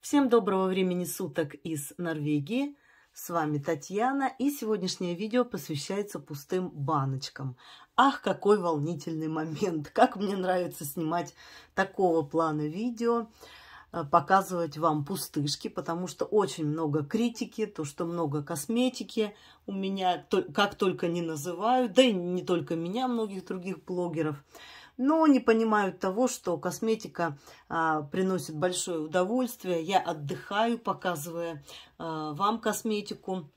Всем доброго времени суток из Норвегии. С вами Татьяна, и сегодняшнее видео посвящается пустым баночкам. Ах, какой волнительный момент! Как мне нравится снимать такого плана видео, э, показывать вам пустышки, потому что очень много критики, то, что много косметики у меня, как только не называют, да и не только меня, многих других блогеров – но не понимают того, что косметика а, приносит большое удовольствие. Я отдыхаю, показывая а, вам косметику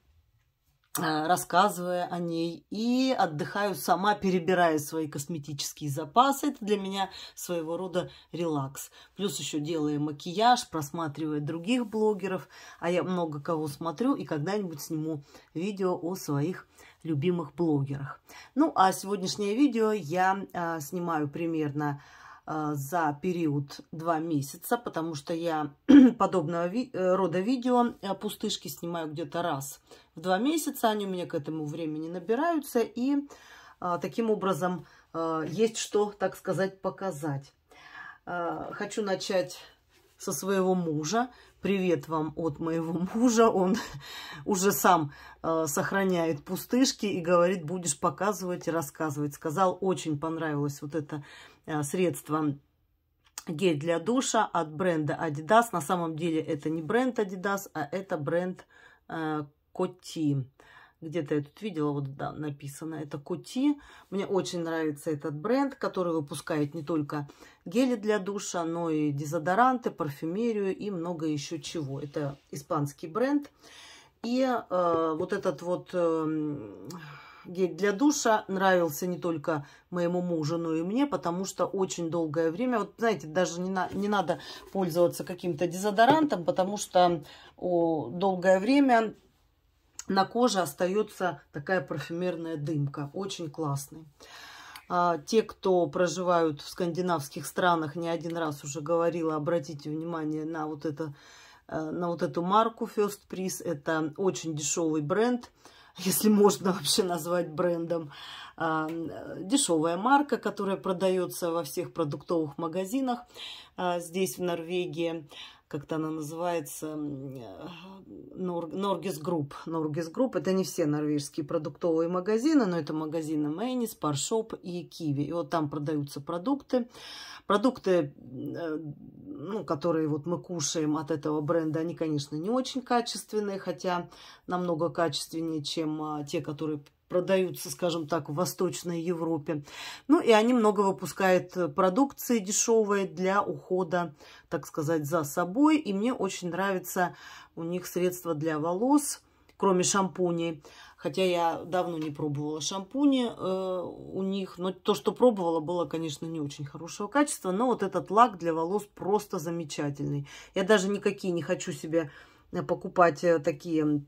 а, рассказывая о ней и отдыхаю сама, перебирая свои косметические запасы. Это для меня своего рода релакс. Плюс еще делаю макияж, просматривая других блогеров, а я много кого смотрю и когда-нибудь сниму видео о своих любимых блогерах. Ну, а сегодняшнее видео я а, снимаю примерно а, за период два месяца, потому что я подобного ви э, рода видео э, пустышки снимаю где-то раз в два месяца. Они у меня к этому времени набираются, и а, таким образом э, есть что, так сказать, показать. Хочу начать со своего мужа. Привет вам от моего мужа. Он уже сам э, сохраняет пустышки и говорит, будешь показывать и рассказывать. Сказал, очень понравилось вот это э, средство гель для душа от бренда Adidas. На самом деле это не бренд Adidas, а это бренд э, Коти. Где-то я тут видела, вот да, написано, это Кути. Мне очень нравится этот бренд, который выпускает не только гели для душа, но и дезодоранты, парфюмерию и много еще чего. Это испанский бренд. И э, вот этот вот э, гель для душа нравился не только моему мужу, но и мне, потому что очень долгое время, вот знаете, даже не, на, не надо пользоваться каким-то дезодорантом, потому что о, долгое время на коже остается такая парфюмерная дымка. Очень классный. А, те, кто проживают в скандинавских странах, не один раз уже говорила, обратите внимание на вот, это, э, на вот эту марку First Price. Это очень дешевый бренд если можно вообще назвать брендом, а, дешевая марка, которая продается во всех продуктовых магазинах а, здесь, в Норвегии как-то она называется, э, Норгис Групп. Норгис Групп – это не все норвежские продуктовые магазины, но это магазины Мэнис, Паршоп и Киви. И вот там продаются продукты. Продукты, э, ну, которые вот мы кушаем от этого бренда, они, конечно, не очень качественные, хотя намного качественнее, чем а, те, которые продаются, скажем так, в Восточной Европе. Ну и они много выпускают э, продукции дешевые для ухода, так сказать, за собой. И мне очень нравится у них средства для волос, кроме шампуней. Хотя я давно не пробовала шампуни э, у них. Но то, что пробовала, было, конечно, не очень хорошего качества. Но вот этот лак для волос просто замечательный. Я даже никакие не хочу себе э, покупать э, такие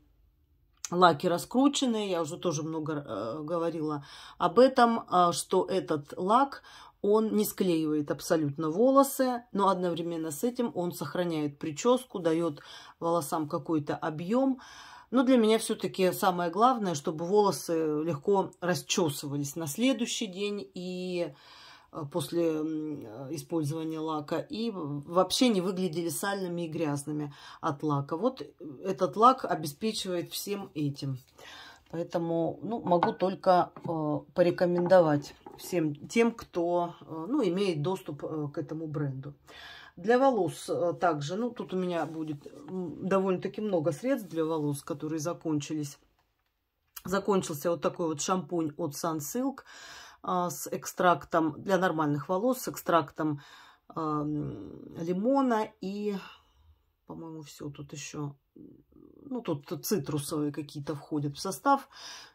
лаки раскрученные. Я уже тоже много э, говорила об этом, э, что этот лак, он не склеивает абсолютно волосы, но одновременно с этим он сохраняет прическу, дает волосам какой-то объем. Но для меня все-таки самое главное, чтобы волосы легко расчесывались на следующий день и Э, после э, использования лака и вообще не выглядели сальными и грязными от лака. Вот э, этот лак обеспечивает всем этим. Поэтому ну, могу только э, порекомендовать всем тем, кто э, ну, имеет доступ э, к этому бренду. Для волос также, ну тут у меня будет довольно-таки много средств для волос, которые закончились. Закончился вот такой вот шампунь от Sun Silk а, с экстрактом для нормальных волос, с экстрактом э, лимона и, по-моему, все тут еще. Ну, тут цитрусовые какие-то входят в состав,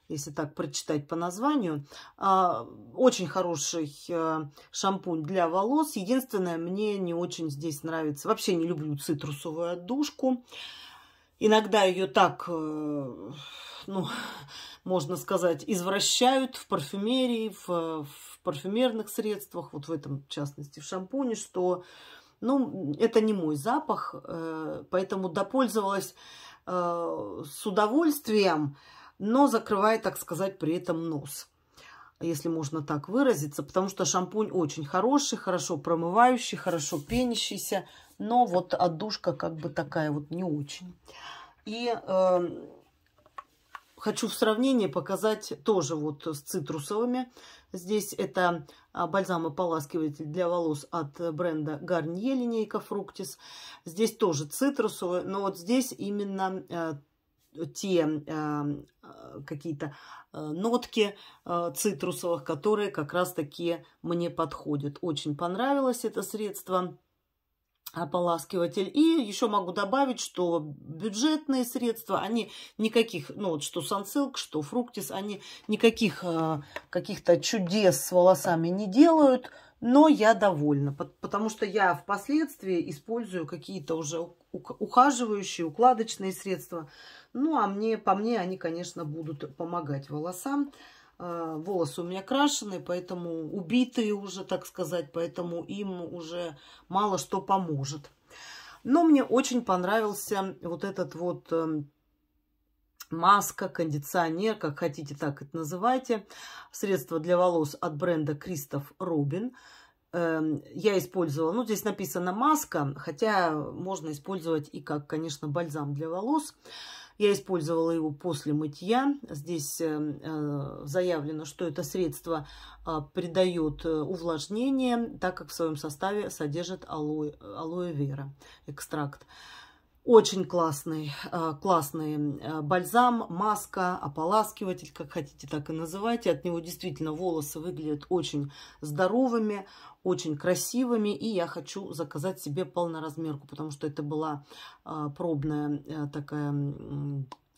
если так прочитать по названию. Э, очень хороший э, шампунь для волос. Единственное, мне не очень здесь нравится. Вообще не люблю цитрусовую отдушку. Иногда ее так э, ну, можно сказать, извращают в парфюмерии, в, в парфюмерных средствах, вот в этом, в частности, в шампуне, что, ну, это не мой запах, э, поэтому допользовалась э, с удовольствием, но закрывая, так сказать, при этом нос если можно так выразиться, потому что шампунь очень хороший, хорошо промывающий, хорошо пенящийся, но вот отдушка как бы такая вот не очень. И э, хочу в сравнении показать тоже вот с цитрусовыми. Здесь это а, бальзам поласкиватель для волос от бренда Garnier линейка Fructis. Здесь тоже цитрусовые, но вот здесь именно а, те а, какие-то нотки цитрусовых, которые как раз таки мне подходят. Очень понравилось это средство ополаскиватель. И еще могу добавить, что бюджетные средства, они никаких, ну вот что Сансилк, что Фруктис, они никаких э, каких-то чудес с волосами не делают, но я довольна, потому что я впоследствии использую какие-то уже ухаживающие, укладочные средства. Ну, а мне, по мне они, конечно, будут помогать волосам. Э, волосы у меня крашеные, поэтому убитые уже, так сказать, поэтому им уже мало что поможет. Но мне очень понравился вот этот вот э, маска, кондиционер, как хотите, так это называйте. Средство для волос от бренда Кристоф Робин. Эм, я использовала, ну, здесь написано маска, хотя можно использовать и как, конечно, бальзам для Волос. Я использовала его после мытья. Здесь э, э, заявлено, что это средство э, придает увлажнение, так как в своем составе содержит алоэ, алоэ вера экстракт. Очень классный, э, классный э, бальзам, маска, ополаскиватель, как хотите, так и называйте. От него действительно волосы выглядят очень здоровыми, очень красивыми. И я хочу заказать себе полноразмерку, потому что это была э, пробная такая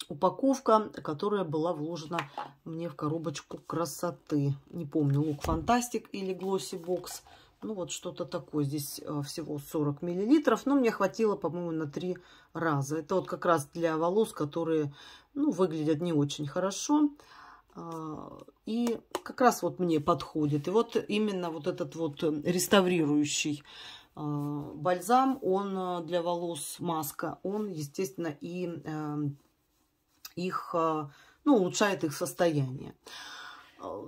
упаковка, которая была вложена мне в коробочку красоты. Не помню, лук фантастик или глосси бокс. Ну, вот что-то такое. Здесь э, всего 40 миллилитров. Но мне хватило, по-моему, на три раза. Это вот как раз для волос, которые, ну, выглядят не очень хорошо. А, и как раз вот мне подходит. И вот именно вот этот вот э, реставрирующий э, бальзам, он для волос маска, он, естественно, и их, ну, улучшает их состояние. А,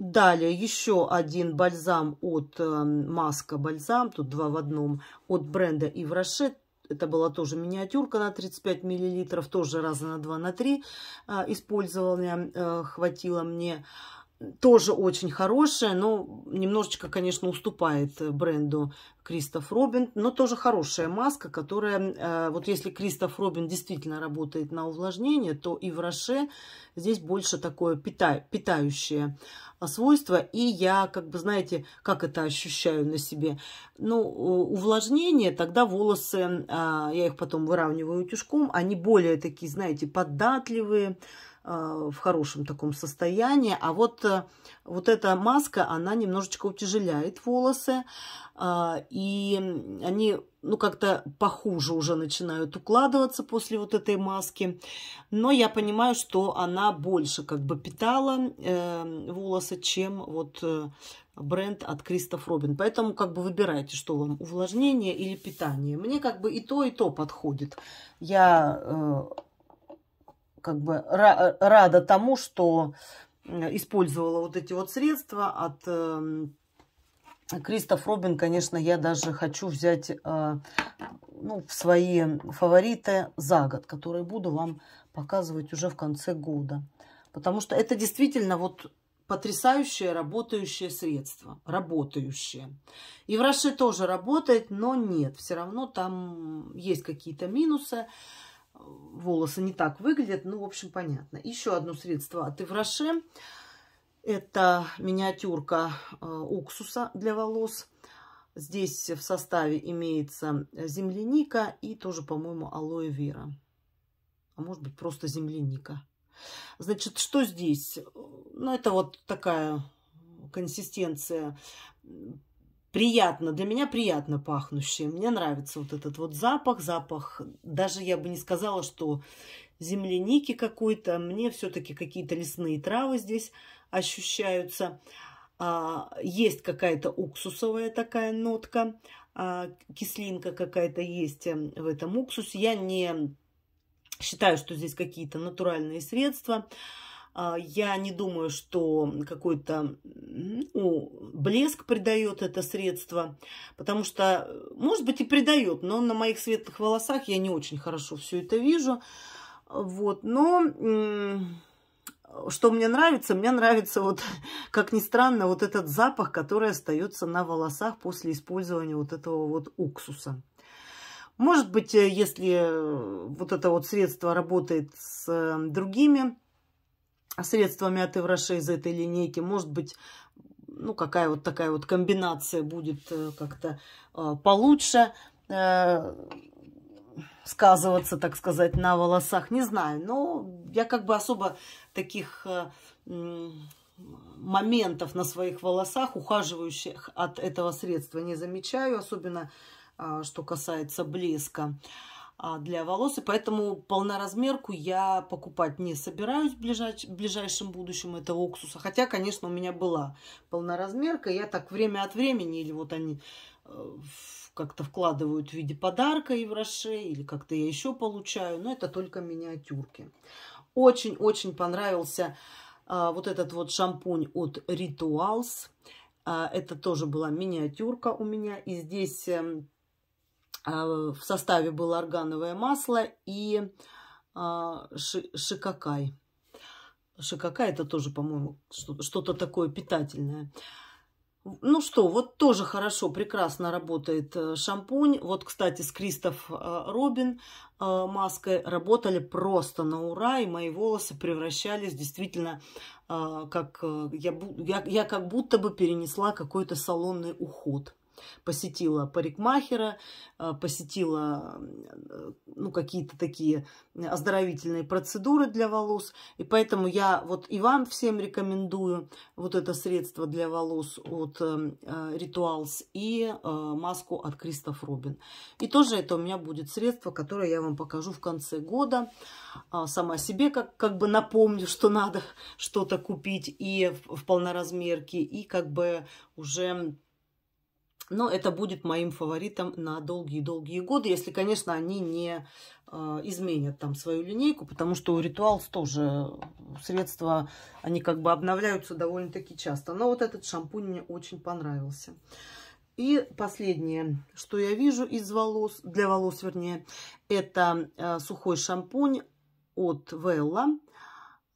Далее еще один бальзам от эм, Маска бальзам, тут два в одном, от бренда Иврашет. Это была тоже миниатюрка на 35 миллилитров, тоже раза на два на три э, использовала, э, хватило мне тоже очень хорошая, но немножечко, конечно, уступает бренду Кристоф Робин, но тоже хорошая маска, которая, э, вот если Кристоф Робин действительно работает на увлажнение, то и в Роше здесь больше такое пита питающее свойство. И я, как бы, знаете, как это ощущаю на себе? Ну, увлажнение, тогда волосы, э, я их потом выравниваю утюжком, они более такие, знаете, податливые, а, в хорошем таком состоянии. А вот, э, вот эта маска, она немножечко утяжеляет волосы. А, и они, ну, как-то похуже уже начинают укладываться после вот этой маски. Но я понимаю, что она больше как бы питала эм, волосы, чем вот э, бренд от Кристоф Робин. Поэтому как бы выбирайте, что вам увлажнение или питание. Мне как бы и то, и то подходит. Я э, как бы рада тому, что использовала вот эти вот средства от эм, Кристоф Робин, конечно, я даже хочу взять э, ну, в свои фавориты за год, которые буду вам показывать уже в конце года. Потому что это действительно вот потрясающее работающее средство. Работающее. И в Раше тоже работает, но нет. Все равно там есть какие-то минусы волосы не так выглядят. Ну, в общем, понятно. Еще одно средство от Ивраше. Это миниатюрка э, уксуса для волос. Здесь в составе имеется земляника и тоже, по-моему, алоэ вера. А может быть, просто земляника. Значит, что здесь? Э, ну, это вот такая консистенция приятно, для меня приятно пахнущие. Мне нравится вот этот вот запах, запах, даже я бы не сказала, что земляники какой-то, мне все-таки какие-то лесные травы здесь ощущаются. А, есть какая-то уксусовая такая нотка, а, кислинка какая-то есть эм, в этом уксусе. Я не считаю, что здесь какие-то натуральные средства. А, я не думаю, что какой-то ну, блеск придает это средство, потому что, может быть, и придает, но на моих светлых волосах я не очень хорошо все это вижу. Вот, но что мне нравится? Мне нравится, вот, как ни странно, вот этот запах, который остается на волосах после использования вот этого вот уксуса. Может быть, э, если э, вот это вот средство работает с э, другими а средствами от Эвроше из этой линейки, может быть, ну, какая вот такая вот комбинация будет э, как-то э, получше э, сказываться, так сказать, на волосах. Не знаю, но я как бы особо таких моментов на своих волосах, ухаживающих от этого средства, не замечаю. Особенно, что касается блеска. А, для волос, и поэтому полноразмерку я покупать не собираюсь в, ближайш... в ближайшем будущем этого уксуса. Хотя, конечно, у меня была полноразмерка, я так время от времени, или вот они э, как-то вкладывают в виде подарка и в роше, или как-то я еще получаю, но это только миниатюрки. Очень-очень понравился а, вот этот вот шампунь от Rituals. А, это тоже была миниатюрка у меня, и здесь эм, а, в составе было органовое масло и а, шикакай. Шикакай это тоже, по-моему, что-то такое питательное. Ну что, вот тоже хорошо, прекрасно работает э, шампунь. Вот, кстати, с Кристоф э, Робин э, маской работали просто на ура, и мои волосы превращались действительно, как я, я, я как будто бы перенесла какой-то салонный уход. Посетила парикмахера, э, посетила э, ну, какие-то такие оздоровительные процедуры для волос. И поэтому я вот и вам всем рекомендую вот это средство для волос от э, Rituals и маску от Кристоф Робин. И тоже это у меня будет средство, которое я вам покажу в конце года. А, сама себе как, как бы напомню, что надо что-то купить и в, в полноразмерке, и как бы уже но это будет моим фаворитом на долгие-долгие годы, если, конечно, они не э, изменят там свою линейку, потому что у Rituals тоже средства, они как бы обновляются довольно-таки часто. Но вот этот шампунь мне очень понравился. И последнее, что я вижу из волос, для волос вернее, это э, сухой шампунь от Велла.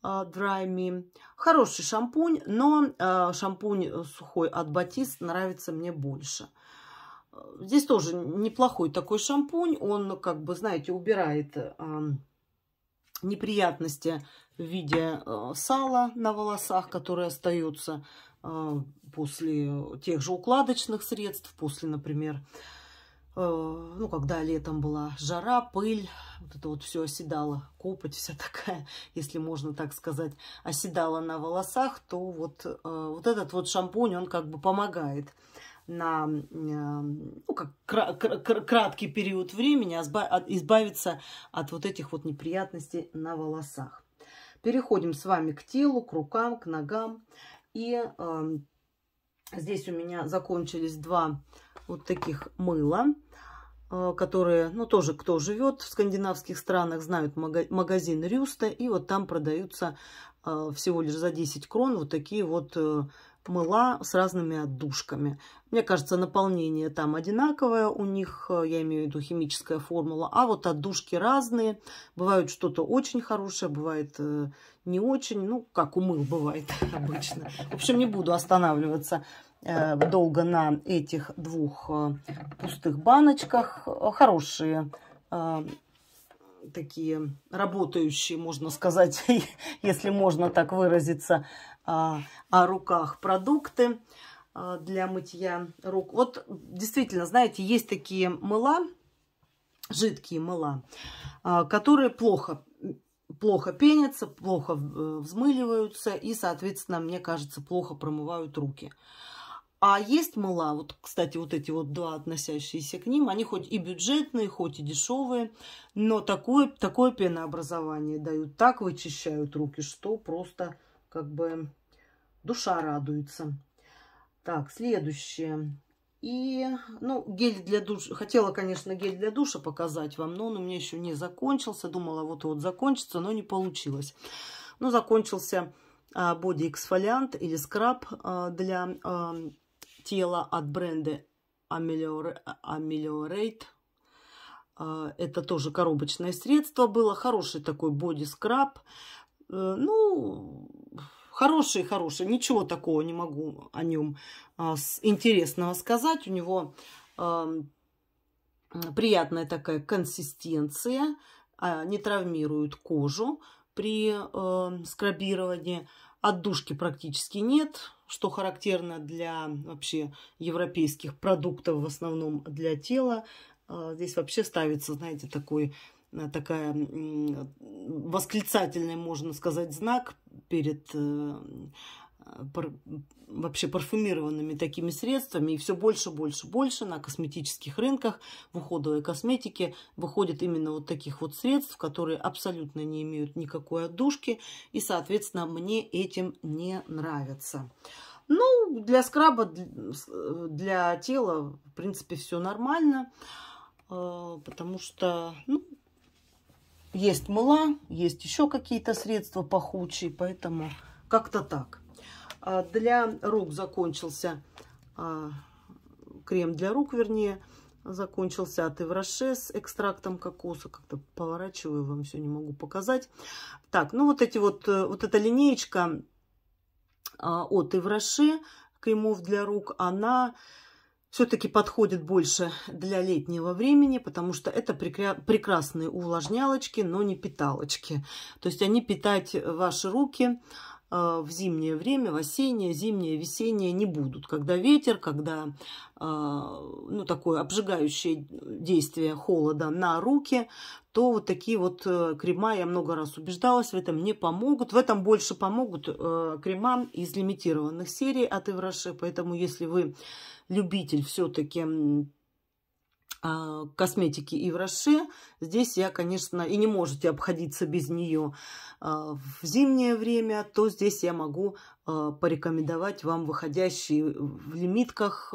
А, Драйми. Хороший шампунь, но а, шампунь э, сухой от Батист нравится мне больше. Э, здесь тоже неплохой такой шампунь. Он, как бы, знаете, убирает э, неприятности в виде сала на волосах, которые остаются после тех же укладочных средств, после, например, Э, ну, когда летом была жара, пыль, вот это вот все оседало, копоть вся такая, если можно так сказать, оседала на волосах, то вот, э, вот этот вот шампунь, он как бы помогает на э, ну, как краткий период времени а а, избавиться от вот этих вот неприятностей на волосах. Переходим с вами к телу, к рукам, к ногам. И э, здесь у меня закончились два вот таких мыла, э, которые, ну, тоже кто живет в скандинавских странах, знают магазин Рюста, и вот там продаются э, всего лишь за 10 крон вот такие вот э, мыла с разными отдушками. Мне кажется, наполнение там одинаковое у них, я имею в виду химическая формула, а вот отдушки разные. Бывают что-то очень хорошее, бывает не очень, ну, как у мыл бывает обычно. В общем, не буду останавливаться Э, долго на этих двух э, пустых баночках. Э, хорошие такие работающие, можно сказать, если можно так выразиться, о руках продукты для мытья рук. Вот действительно, знаете, есть такие мыла, жидкие мыла, которые плохо плохо пенятся, плохо взмыливаются и, соответственно, мне кажется, плохо промывают руки. А есть мыла, вот, кстати, вот эти вот два относящиеся к ним, они хоть и бюджетные, хоть и дешевые, но такое, такое пенообразование дают. Так вычищают руки, что просто как бы душа радуется. Так, следующее. И, ну, гель для душа. Хотела, конечно, гель для душа показать вам, но он у меня еще не закончился. Думала, вот-вот закончится, но не получилось. Ну, закончился а, боди-эксфолиант или скраб а, для а, тела от бренда Ameliorate. А, это тоже коробочное средство было. Хороший такой боди-скраб. Э, ну, хороший, хороший. Ничего такого не могу о нем а, интересного сказать. У него приятная такая консистенция. А, не травмирует кожу при э, скрабировании. Отдушки практически нет, что характерно для вообще европейских продуктов, в основном для тела. А, здесь вообще ставится, знаете, такой, э, такая восклицательный, можно сказать, знак перед э, пар, вообще парфюмированными такими средствами. И все больше, больше, больше на косметических рынках в уходовой косметике выходит именно вот таких вот средств, которые абсолютно не имеют никакой отдушки. И, соответственно, мне этим не нравится. Ну, для скраба, для тела, в принципе, все нормально, э, потому что, ну, есть мыла, есть еще какие-то средства пахучие, поэтому как-то так. А, для рук закончился а, крем для рук, вернее, закончился от Ивроше с экстрактом кокоса. Как-то поворачиваю, вам все не могу показать. Так, ну вот эти вот, э, вот эта линеечка а, от Ивроше кремов для рук, она все-таки подходит больше для летнего времени, потому что это прекрасные увлажнялочки, но не питалочки. То есть они питать ваши руки Э, в зимнее время, в осеннее, зимнее, весеннее не будут. Когда ветер, когда э, ну, такое обжигающее действие холода на руки, то вот такие вот э, крема, я много раз убеждалась, в этом не помогут. В этом больше помогут крема из лимитированных серий от Ивраше. Поэтому если вы любитель все-таки а, косметики и в Роше. Здесь я, конечно, и не можете обходиться без нее а, в зимнее время, то здесь я могу а, порекомендовать вам выходящие в лимитках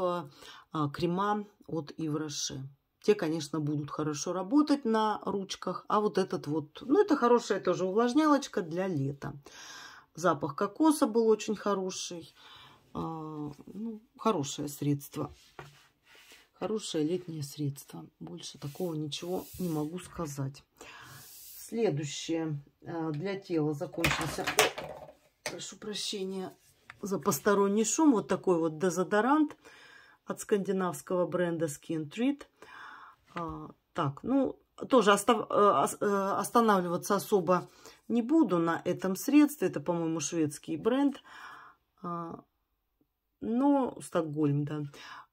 крема от ивраши Те, конечно, будут хорошо работать на ручках, а вот этот вот, ну это хорошая тоже увлажнялочка для лета. Запах кокоса был очень хороший, ну, хорошее средство. Хорошее летнее средство. Больше такого ничего не могу сказать. Следующее. Э, для тела закончился. Прошу прощения за посторонний шум. Вот такой вот дезодорант от скандинавского бренда Skin Treat. А, так, ну, тоже э, э, останавливаться особо не буду на этом средстве. Это, по-моему, шведский бренд. А, но ну, Стокгольм, да.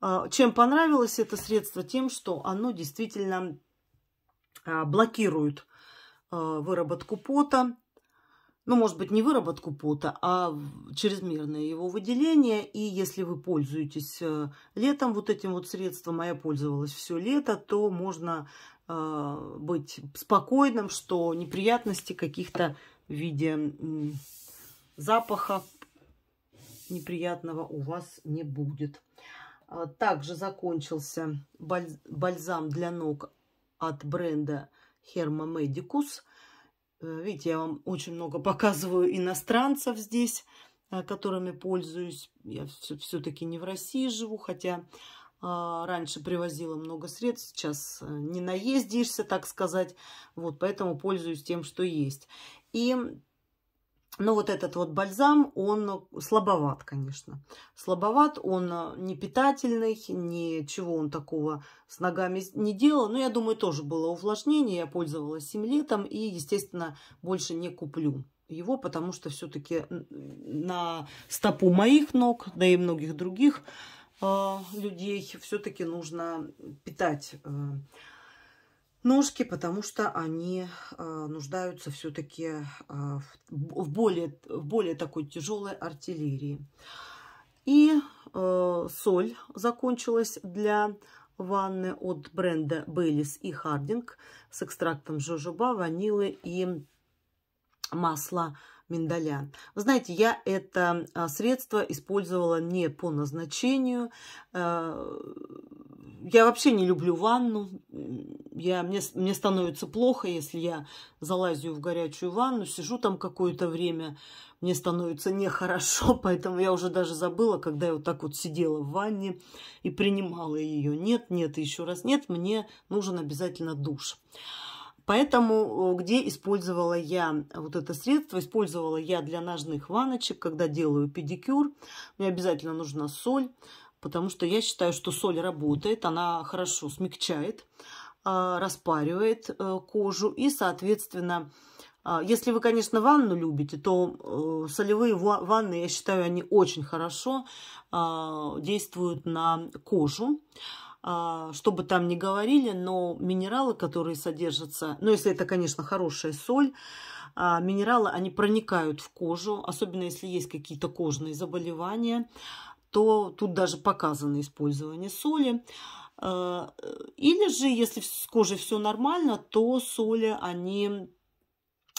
А, чем понравилось это средство? Тем, что оно действительно а, блокирует а, выработку пота. Ну, может быть, не выработку пота, а чрезмерное его выделение. И если вы пользуетесь э, летом вот этим вот средством, а я пользовалась все лето, то можно быть спокойным, что неприятности каких-то в виде запаха неприятного у вас не будет. А, также закончился бальзам для ног от бренда Herma Medicus. Э, видите, я вам очень много показываю иностранцев здесь, э, которыми пользуюсь. Я все-таки не в России живу, хотя а, раньше привозила много средств, сейчас э, не наездишься, так сказать. Вот, поэтому пользуюсь тем, что есть. И но ну, вот этот вот бальзам, он слабоват, конечно. Слабоват, он э, не питательный, ничего он такого с ногами не делал. Но ну, я думаю, тоже было увлажнение. Я пользовалась 7 летом и, естественно, больше не куплю его, потому что все-таки на стопу моих ног, да и многих других э, людей все-таки нужно питать э, ножки, потому что они э, нуждаются все-таки э, в, более, в более такой тяжелой артиллерии. И э, соль закончилась для ванны от бренда Бейлис и Хардинг с экстрактом жожоба, ванилы и масла миндаля. знаете, я это средство использовала не по назначению я вообще не люблю ванну. Я, мне, мне становится плохо, если я залазю в горячую ванну, сижу там какое-то время, мне становится нехорошо, поэтому я уже даже забыла, когда я вот так вот сидела в ванне и принимала ее. Нет, нет, еще раз нет, мне нужен обязательно душ. Поэтому где использовала я вот это средство? Использовала я для ножных ванночек, когда делаю педикюр. Мне обязательно нужна соль потому что я считаю, что соль работает, она хорошо смягчает, а, распаривает э, кожу и, соответственно, а, если вы, конечно, ванну любите, то э, солевые ванны, я считаю, они очень хорошо а, действуют на кожу. Что бы там ни говорили, но минералы, которые содержатся, ну, если это, конечно, хорошая соль, минералы, они проникают в кожу, особенно если есть какие-то кожные заболевания то тут даже показано использование соли. Э, или же, если с кожей все нормально, то соли, они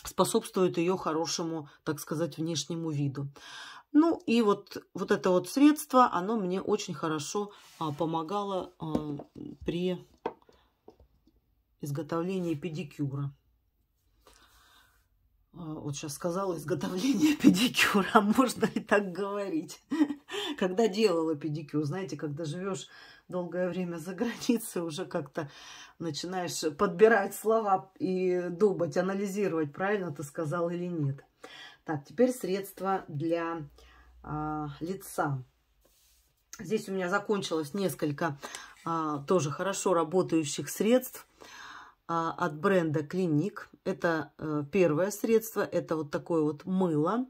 способствуют ее хорошему, так сказать, внешнему виду. Ну и вот, вот это вот средство, оно мне очень хорошо а, помогало а, при изготовлении педикюра. А, вот сейчас сказала, изготовление педикюра, а можно ли так говорить? Когда делала педикюр, знаете, когда живешь долгое время за границей, уже как-то начинаешь подбирать слова и думать, анализировать, правильно ты сказал или нет. Так, теперь средства для а, лица. Здесь у меня закончилось несколько а, тоже хорошо работающих средств. А, от бренда Клиник. Это э, первое средство, это вот такое вот мыло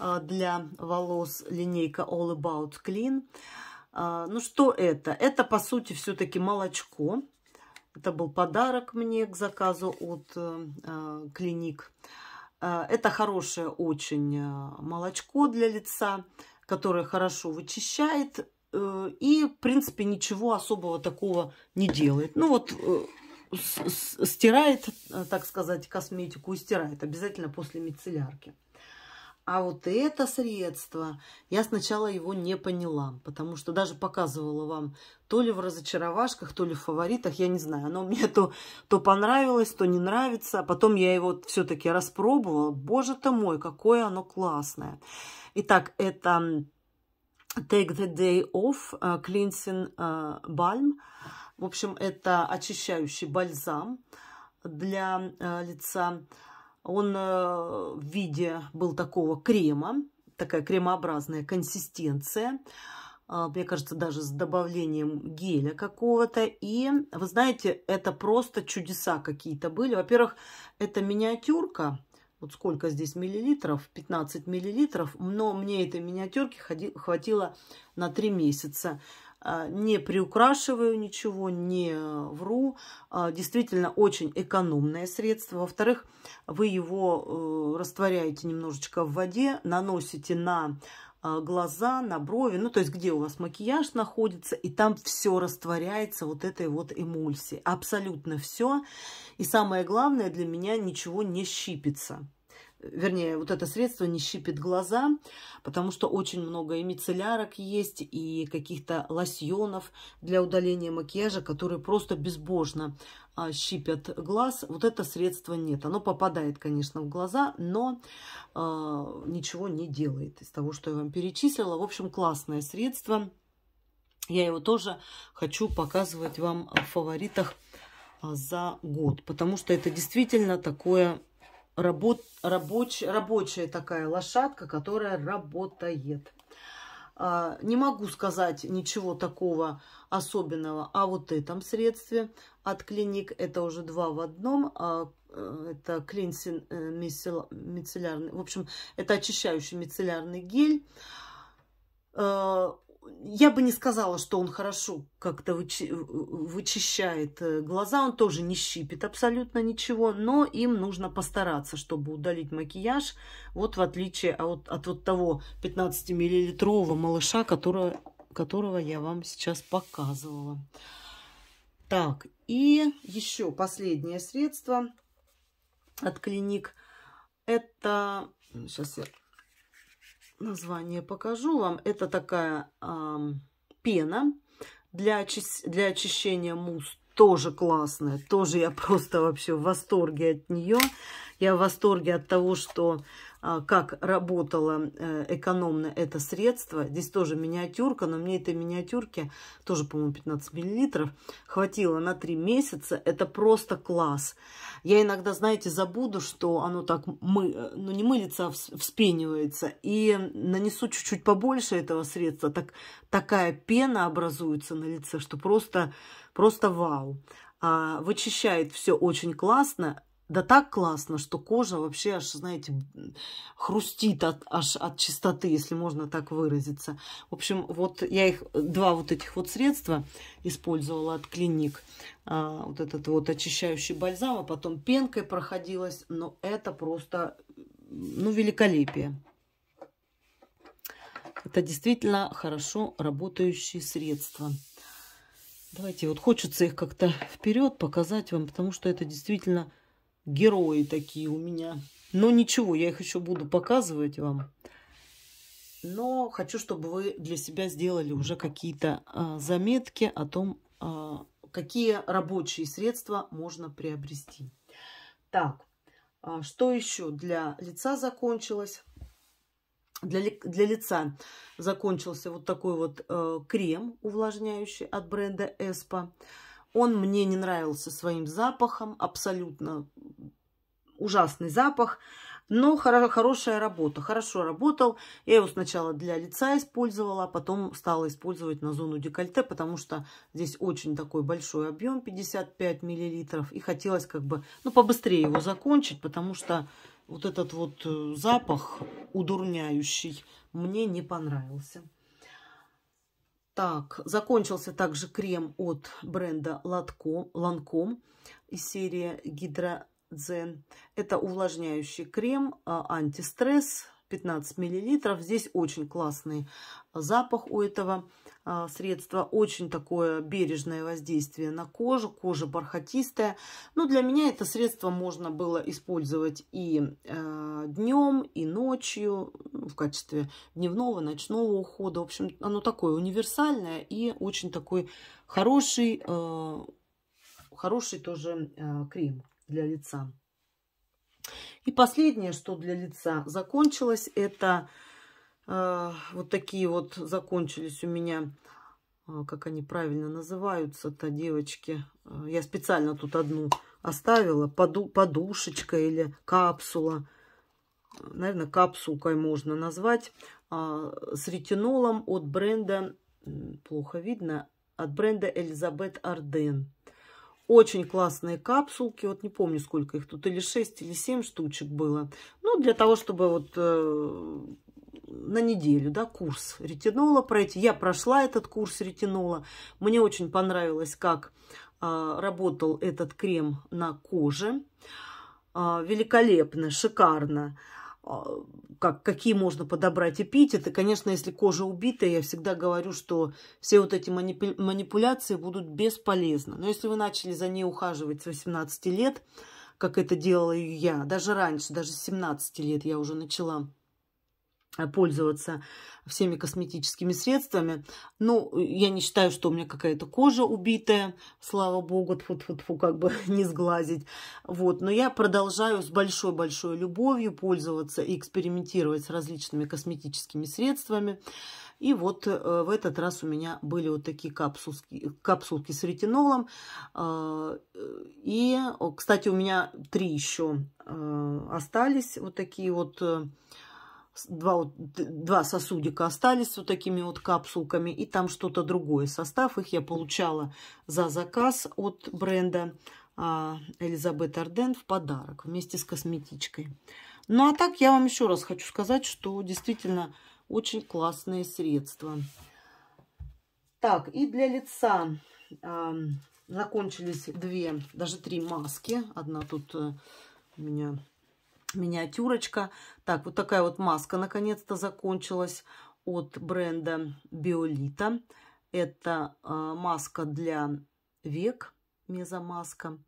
а, для волос, линейка All About Clean. А, ну что это? Это по сути все-таки молочко. Это был подарок мне к заказу от Клиник. Э, это хорошее очень э, молочко для лица, которое хорошо вычищает и, в принципе, ничего особого такого не делает. Ну вот стирает, э, так сказать, косметику и стирает обязательно после мицеллярки. А вот это средство, я сначала его не поняла, потому что даже показывала вам то ли в разочаровашках, то ли в фаворитах, я не знаю. Оно мне то, то понравилось, то не нравится. А потом я его все-таки распробовала. Боже ты мой, какое оно классное. Итак, это Take the Day Off э, Cleansing э, Balm. В общем, это очищающий бальзам для э, лица. Он э, в виде был такого крема, такая кремообразная консистенция. Э, мне кажется, даже с добавлением геля какого-то. И, вы знаете, это просто чудеса какие-то были. Во-первых, это миниатюрка. Вот сколько здесь миллилитров? 15 миллилитров. Но мне этой миниатюрки хватило на 3 месяца. А, не приукрашиваю ничего, не э, вру. А, действительно, очень экономное средство. Во-вторых, вы его э, растворяете немножечко в воде, наносите на э, глаза, на брови, ну, то есть, где у вас макияж находится, и там все растворяется вот этой вот эмульсией. Абсолютно все. И самое главное, для меня ничего не щипится вернее, вот это средство не щипит глаза, потому что очень много и мицеллярок есть, и каких-то лосьонов для удаления макияжа, которые просто безбожно а, щипят глаз. Вот это средство нет. Оно попадает, конечно, в глаза, но а, ничего не делает из того, что я вам перечислила. В общем, классное средство. Я его тоже хочу показывать вам в фаворитах а, за год, потому что это действительно такое Работ, рабоч, рабочая такая лошадка, которая работает. А, не могу сказать ничего такого особенного о вот этом средстве от клиник. Это уже два в одном. А, э, это клинсин э, мицеллярный. В общем, это очищающий мицеллярный гель. А, я бы не сказала, что он хорошо как-то вычи вычищает э, глаза, он тоже не щипит абсолютно ничего, но им нужно постараться, чтобы удалить макияж, вот в отличие от, от вот того 15-миллилитрового малыша, которого, которого я вам сейчас показывала. Так, и еще последнее средство от клиник. Это, сейчас я название покажу вам. Это такая э, пена для, очи для очищения мусс. Тоже классная. Тоже я просто вообще в восторге от нее. Я в восторге от того, что а, как работало э, экономно это средство. Здесь тоже миниатюрка, но мне этой миниатюрки, тоже, по-моему, 15 миллилитров, хватило на 3 месяца. Это просто класс. Я иногда, знаете, забуду, что оно так, мы, э, ну не мылится, а вспенивается. И нанесу чуть-чуть побольше этого средства. Так, такая пена образуется на лице, что просто, просто вау а, вычищает все очень классно. Да так классно, что кожа вообще аж, знаете, хрустит от, аж от чистоты, если можно так выразиться. В общем, вот я их, два вот этих вот средства использовала от клиник. А, вот этот вот очищающий бальзам, а потом пенкой проходилась. Но это просто, ну, великолепие. Это действительно хорошо работающие средства. Давайте, вот хочется их как-то вперед показать вам, потому что это действительно герои такие у меня. Но ничего, я их еще буду показывать вам. Но хочу, чтобы вы для себя сделали уже какие-то а, заметки о том, а, какие рабочие средства можно приобрести. Так, а, что еще для лица закончилось? Для, для лица закончился вот такой вот э, крем увлажняющий от бренда Эспа. Э, он мне не нравился своим запахом, абсолютно ужасный запах, но хорошая работа. Хорошо работал. Я его сначала для лица использовала, а потом стала использовать на зону декольте, потому что здесь очень такой большой объем, 55 миллилитров. И хотелось как бы, ну, побыстрее его закончить, потому что вот этот вот э, запах удурняющий мне не понравился. Так, закончился также крем от бренда Ланком из серии Гидродзен. Это увлажняющий крем, а, антистресс, 15 миллилитров. Здесь очень классный запах у этого а, средства. Очень такое бережное воздействие на кожу. Кожа бархатистая. Но ну, для меня это средство можно было использовать и а, днем, и ночью. Ну, в качестве дневного, ночного ухода. В общем, оно такое универсальное и очень такой хороший, а, хороший тоже крем для лица. И последнее, что для лица закончилось, это э, вот такие вот закончились у меня, э, как они правильно называются-то, девочки. Э, я специально тут одну оставила, поду, подушечка или капсула. Наверное, капсулкой можно назвать. Э, с ретинолом от бренда, плохо видно, от бренда Элизабет Арден. Э, очень классные капсулки. Вот не помню, сколько их тут. Или 6, или 7 штучек было. Ну, для того, чтобы вот э, на неделю, да, курс ретинола пройти. Я прошла этот курс ретинола. Мне очень понравилось, как э, работал этот крем на коже. Э, великолепно, шикарно. Шикарно а, как, какие можно подобрать эпитеты. Конечно, если кожа убита, я всегда говорю, что все вот эти манипуляции будут бесполезны. Но если вы начали за ней ухаживать с 18 лет, как это делала я, даже раньше, даже с 17 лет я уже начала Э, пользоваться всеми косметическими средствами. Ну, я не считаю, что у меня какая-то кожа убитая, слава богу, тьфу -тьфу -тьфу, как бы не сглазить. Вот. Но я продолжаю с большой-большой любовью пользоваться и экспериментировать с различными косметическими средствами. И вот э, в этот раз у меня были вот такие капсулки, капсулки с ретинолом. Э, и, кстати, у меня три еще э, остались вот такие вот э, два, два сосудика остались вот такими вот капсулками, и там что-то другое. Состав их я получала за заказ от бренда а, Элизабет Арден в подарок вместе с косметичкой. Ну а так я вам еще раз хочу сказать, что действительно очень классное средство Так, и для лица э, закончились две, даже три маски. Одна тут э, у меня миниатюрочка. Так, вот такая вот маска наконец-то закончилась от бренда Биолита. Это э, маска для век, мезомаска.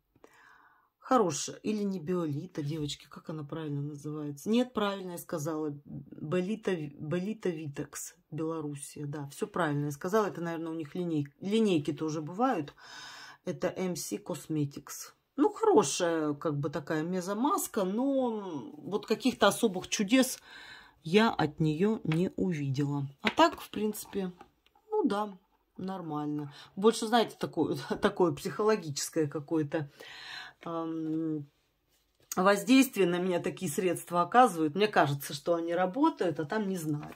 Хорошая. Или не биолита, девочки, как она правильно называется? Нет, правильно я сказала. Болита, болита Витекс, Белоруссия. Да, все правильно я сказала. Это, наверное, у них линей, линейки тоже бывают. Это MC Cosmetics ну, хорошая, как бы такая мезомаска, но вот каких-то особых чудес я от нее не увидела. А так, в принципе, ну да, нормально. Больше, знаете, такое, такое психологическое какое-то эм, воздействие на меня такие средства оказывают. Мне кажется, что они работают, а там не знаю.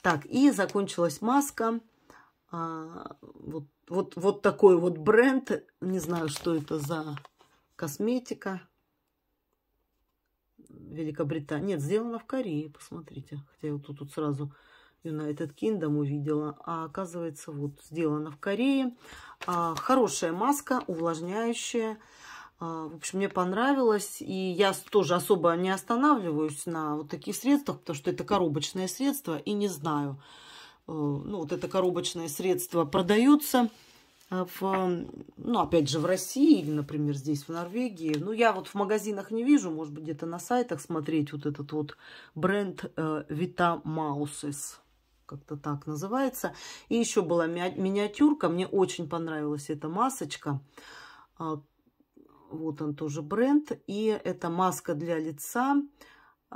Так, и закончилась маска а, вот, вот, вот такой вот бренд. Не знаю, что это за косметика. Великобритания. Нет, сделано в Корее, посмотрите. Хотя я вот тут, тут сразу United Kingdom увидела. А оказывается, вот сделано в Корее. А, хорошая маска, увлажняющая. А, в общем, мне понравилось. И я тоже особо не останавливаюсь на вот таких средствах, потому что это коробочное средство и не знаю, Э, ну, вот это коробочное средство продается э, в, э, ну, опять же, в России или, например, здесь, в Норвегии. Ну, я вот в магазинах не вижу, может быть, где-то на сайтах смотреть вот этот вот бренд Vita Mouses. Как-то так называется. И еще была ми миниатюрка. Мне очень понравилась эта масочка. Вот он тоже бренд. И это маска для лица.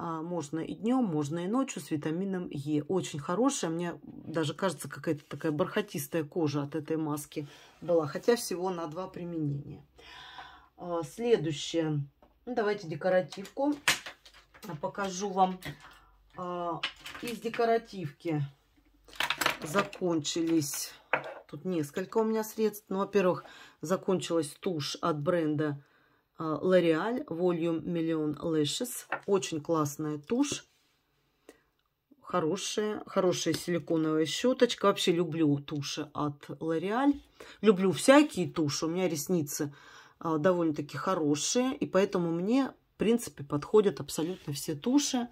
А, можно и днем, можно и ночью с витамином Е. Очень хорошая. Мне даже кажется, какая-то такая бархатистая кожа от этой маски была. Хотя всего на два применения. А, следующее. Ну, давайте декоративку покажу вам. А, из декоративки закончились... Тут несколько у меня средств. Ну, во-первых, закончилась тушь от бренда а, L'Oreal Volume Million Lashes. Очень классная тушь. Хорошая, хорошая силиконовая щеточка. Вообще люблю туши от L'Oreal. Люблю всякие туши. У меня ресницы а, довольно-таки хорошие. И поэтому мне, в принципе, подходят абсолютно все туши.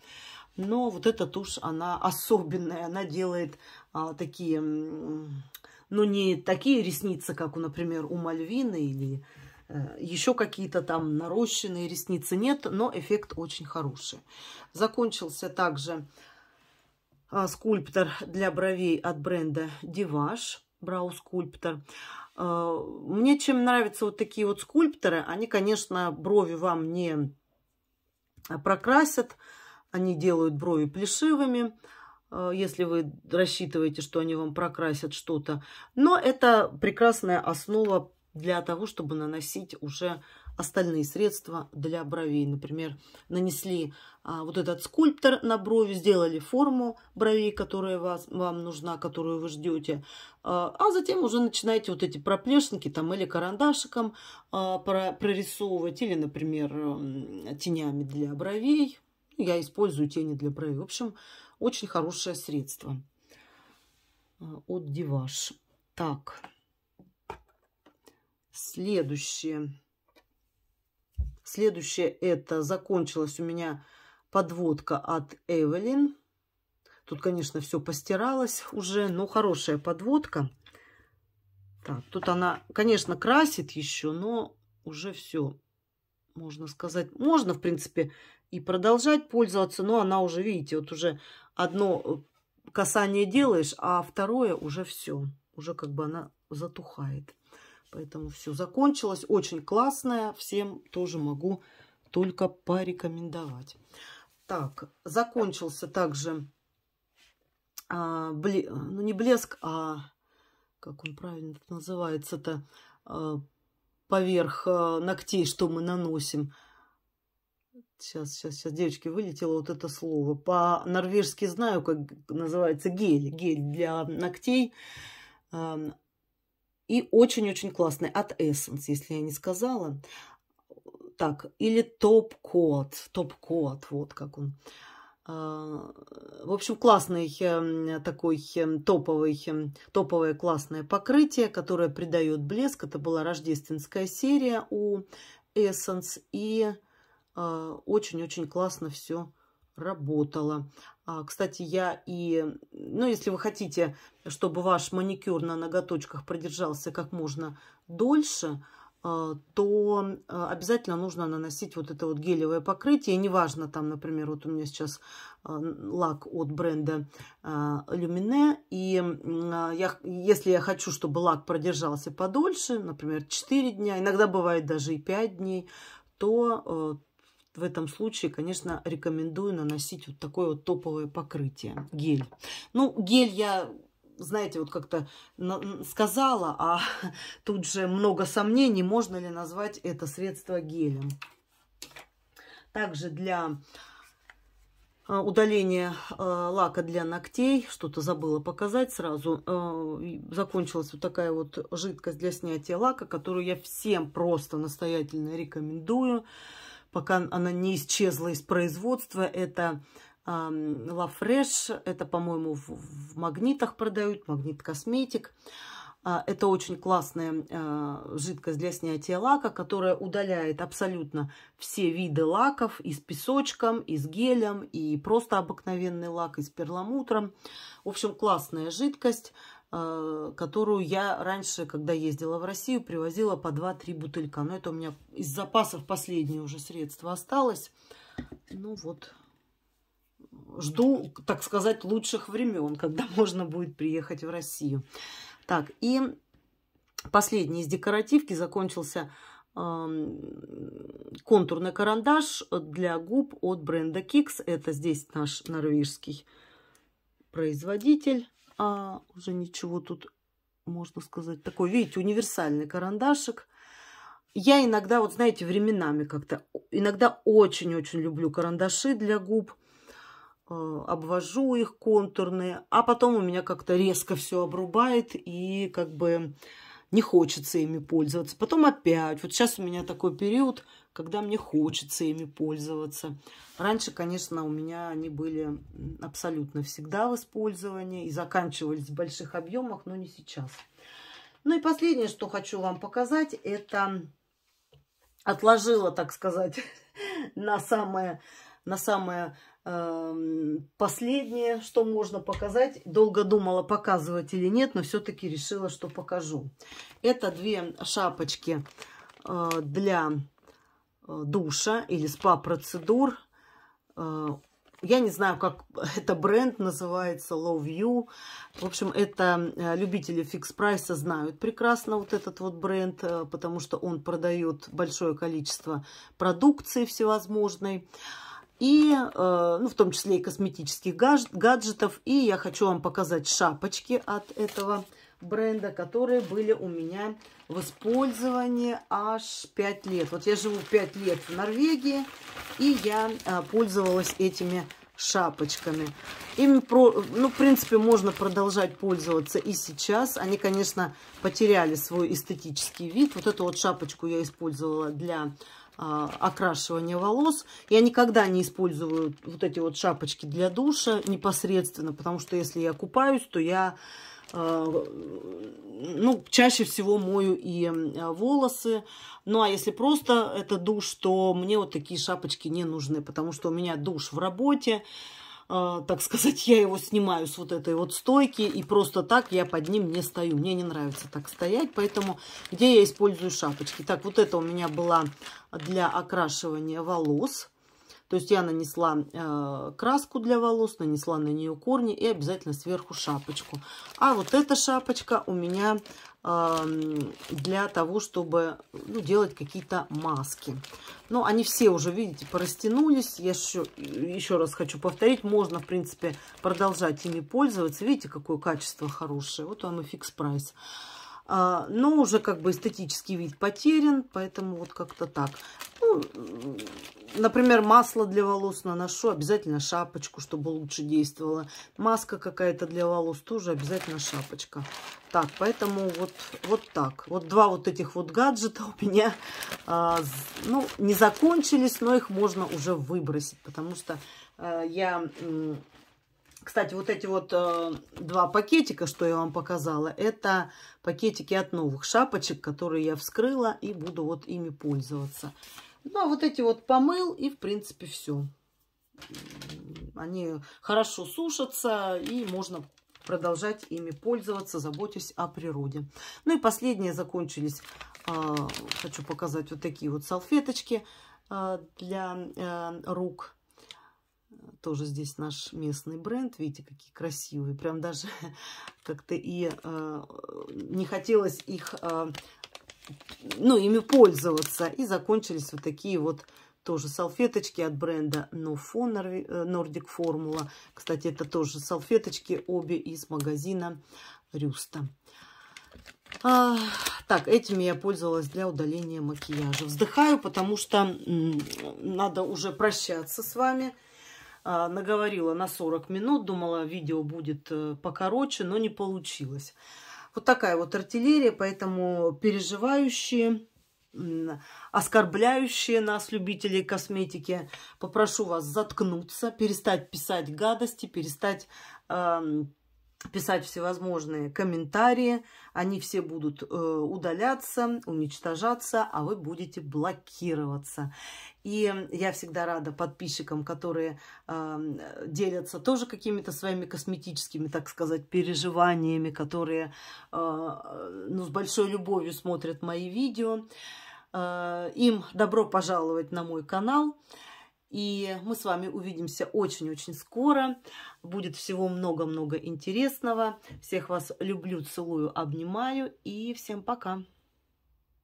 Но вот эта тушь, она особенная. Она делает а, такие, ну, не такие ресницы, как, у, например, у Мальвины или Э, еще какие-то там нарощенные ресницы нет, но эффект очень хороший. Закончился также э, скульптор для бровей от бренда Диваш, Brow Sculptor. Э, мне чем нравятся вот такие вот скульпторы, они, конечно, брови вам не прокрасят, они делают брови плешивыми, если вы рассчитываете, что они вам прокрасят что-то. Но это прекрасная основа для того, чтобы наносить уже остальные средства для бровей. Например, нанесли а, вот этот скульптор на брови, сделали форму бровей, которая вас, вам нужна, которую вы ждете. А, а затем уже начинаете вот эти проплешинки там или карандашиком а, про, прорисовывать, или, например, тенями для бровей. Я использую тени для бровей. В общем, очень хорошее средство а, от Диваш. Так. Следующее. Следующее это закончилась у меня подводка от Эвелин. Тут, конечно, все постиралось уже, но хорошая подводка. Так, тут она, конечно, красит еще, но уже все, можно сказать. Можно, в принципе, и продолжать пользоваться, но она уже, видите, вот уже одно касание делаешь, а второе уже все. Уже как бы она затухает. Поэтому все закончилось. Очень классное Всем тоже могу только порекомендовать. Так, закончился также а, бле, ну не блеск, а как он правильно называется-то, а, поверх а, ногтей, что мы наносим. Сейчас, сейчас, сейчас, девочки, вылетело вот это слово. По-норвежски знаю, как называется гель. Гель для ногтей. А, и очень-очень классный от Essence, если я не сказала. Так, или топ-код, топ-код, вот как он. А, в общем, классный эм, такой эм, топовый, эм, топовое классное покрытие, которое придает блеск. Это была рождественская серия у Essence. И а, очень-очень классно все работало. А, кстати, я и... Ну, если вы хотите, чтобы ваш маникюр на ноготочках продержался как можно дольше, а, то а, обязательно нужно наносить вот это вот гелевое покрытие. Неважно, там, например, вот у меня сейчас лак от бренда Lumine. И я, если я хочу, чтобы лак продержался подольше, например, 4 дня, иногда бывает даже и 5 дней, то в этом случае, конечно, рекомендую наносить вот такое вот топовое покрытие, гель. Ну, гель я знаете, вот как-то сказала, а тут же много сомнений, можно ли назвать это средство гелем. Также для а, удаления а, лака для ногтей. Что-то забыла показать сразу. А, закончилась вот такая вот жидкость для снятия лака, которую я всем просто настоятельно рекомендую пока она не исчезла из производства. Это Лафреш, это, по-моему, в, в магнитах продают, магнит косметик. А, это очень классная а, жидкость для снятия лака, которая удаляет абсолютно все виды лаков и с песочком, и с гелем, и просто обыкновенный лак, и с перламутром. В общем, классная жидкость. А, которую я раньше, когда ездила в Россию, привозила по 2-3 бутылька. Но это у меня из запасов последнее уже средство осталось. Ну вот, жду, так сказать, лучших времен, когда можно будет приехать в Россию. Так, и последний из декоративки закончился контурный карандаш для губ от бренда Kix. Это здесь наш норвежский производитель а уже ничего тут, можно сказать, такой, видите, универсальный карандашик. Я иногда, вот знаете, временами как-то, иногда очень-очень люблю карандаши для губ, а, обвожу их контурные, а потом у меня как-то резко все обрубает и как бы не хочется ими пользоваться. Потом опять. Вот сейчас у меня такой период, когда мне хочется ими пользоваться. Раньше, конечно, у меня они были абсолютно всегда в использовании и заканчивались в больших объемах, но не сейчас. Ну и последнее, что хочу вам показать, это отложила, так сказать, на самое, на самое Эм, последнее, что можно показать, долго думала, показывать или нет, но все-таки решила, что покажу. Это две шапочки э, для э, душа или спа-процедур. Э, я не знаю, как это бренд называется, Love You. В общем, это любители фикс-прайса знают прекрасно вот этот вот бренд, потому что он продает большое количество продукции всевозможной и, э, ну, в том числе и косметических гаджетов. И я хочу вам показать шапочки от этого бренда, которые были у меня в использовании аж 5 лет. Вот я живу 5 лет в Норвегии, и я э, пользовалась этими шапочками. Им, про, ну, в принципе, можно продолжать пользоваться и сейчас. Они, конечно, потеряли свой эстетический вид. Вот эту вот шапочку я использовала для а, окрашивания волос. Я никогда не использую вот эти вот шапочки для душа непосредственно, потому что если я купаюсь, то я а, ну, чаще всего мою и а, волосы. Ну, а если просто это душ, то мне вот такие шапочки не нужны, потому что у меня душ в работе, а, так сказать, я его снимаю с вот этой вот стойки, и просто так я под ним не стою. Мне не нравится так стоять, поэтому где я использую шапочки? Так, вот это у меня была для окрашивания волос. То есть я нанесла э, краску для волос, нанесла на нее корни и обязательно сверху шапочку. А вот эта шапочка у меня э, для того, чтобы ну, делать какие-то маски. Но они все уже, видите, порастянулись. Я еще, еще раз хочу повторить, можно, в принципе, продолжать ими пользоваться. Видите, какое качество хорошее. Вот вам и фикс прайс а, но уже как бы эстетический вид потерян, поэтому вот как-то так. Ну, например, масло для волос наношу, обязательно шапочку, чтобы лучше действовало. Маска какая-то для волос тоже обязательно шапочка. Так, поэтому вот, вот так. Вот два вот этих вот гаджета у меня, а, ну, не закончились, но их можно уже выбросить, потому что а, я... Кстати, вот эти вот э, два пакетика, что я вам показала, это пакетики от новых шапочек, которые я вскрыла и буду вот ими пользоваться. Ну, а вот эти вот помыл, и, в принципе, все. Они хорошо сушатся, и можно продолжать ими пользоваться, заботясь о природе. Ну и последние закончились, а, хочу показать вот такие вот салфеточки а, для э, рук. Тоже здесь наш местный бренд. Видите, какие красивые. Прям даже как-то и э, не хотелось их э, ну, ими пользоваться. И закончились вот такие вот тоже салфеточки от бренда No Fun э, Nordic Formula. Кстати, это тоже салфеточки, обе из магазина Рюста. А, так, этими я пользовалась для удаления макияжа. Вздыхаю, потому что надо уже прощаться с вами. А, наговорила на 40 минут, думала, видео будет э, покороче, но не получилось. Вот такая вот артиллерия, поэтому переживающие, оскорбляющие нас, любителей косметики, попрошу вас заткнуться, перестать писать гадости, перестать писать всевозможные комментарии, они все будут э, удаляться, уничтожаться, а вы будете блокироваться. И я всегда рада подписчикам, которые э, делятся тоже какими-то своими косметическими, так сказать, переживаниями, которые э, ну, с большой любовью смотрят мои видео. Э, им добро пожаловать на мой канал. Э, и мы с вами увидимся очень-очень скоро. Будет всего много-много интересного. Всех вас люблю, целую, обнимаю. И всем пока!